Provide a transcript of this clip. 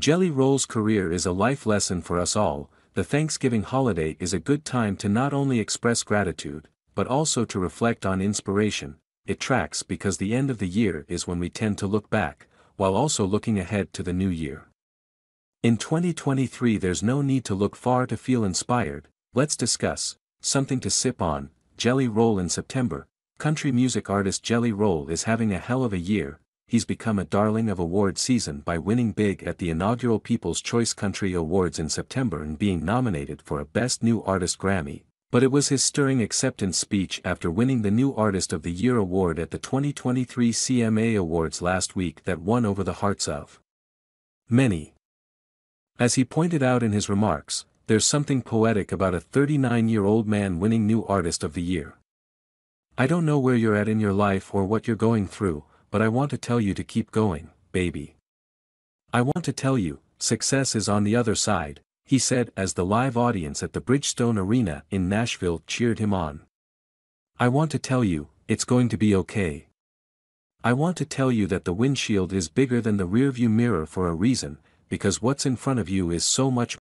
Jelly Roll's career is a life lesson for us all, the Thanksgiving holiday is a good time to not only express gratitude, but also to reflect on inspiration, it tracks because the end of the year is when we tend to look back, while also looking ahead to the new year. In 2023 there's no need to look far to feel inspired, let's discuss, something to sip on, Jelly Roll in September, country music artist Jelly Roll is having a hell of a year, he's become a darling of award season by winning big at the inaugural People's Choice Country Awards in September and being nominated for a Best New Artist Grammy, but it was his stirring acceptance speech after winning the New Artist of the Year award at the 2023 CMA Awards last week that won over the hearts of many. As he pointed out in his remarks, there's something poetic about a 39-year-old man winning New Artist of the Year. I don't know where you're at in your life or what you're going through, but I want to tell you to keep going, baby. I want to tell you, success is on the other side, he said as the live audience at the Bridgestone Arena in Nashville cheered him on. I want to tell you, it's going to be okay. I want to tell you that the windshield is bigger than the rearview mirror for a reason, because what's in front of you is so much